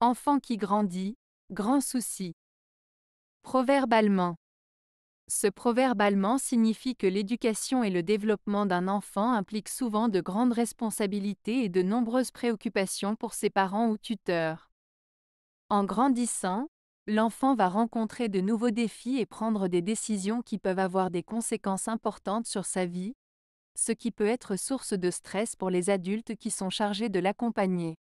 Enfant qui grandit, grand souci. Proverbe allemand. Ce proverbe allemand signifie que l'éducation et le développement d'un enfant impliquent souvent de grandes responsabilités et de nombreuses préoccupations pour ses parents ou tuteurs. En grandissant, l'enfant va rencontrer de nouveaux défis et prendre des décisions qui peuvent avoir des conséquences importantes sur sa vie, ce qui peut être source de stress pour les adultes qui sont chargés de l'accompagner.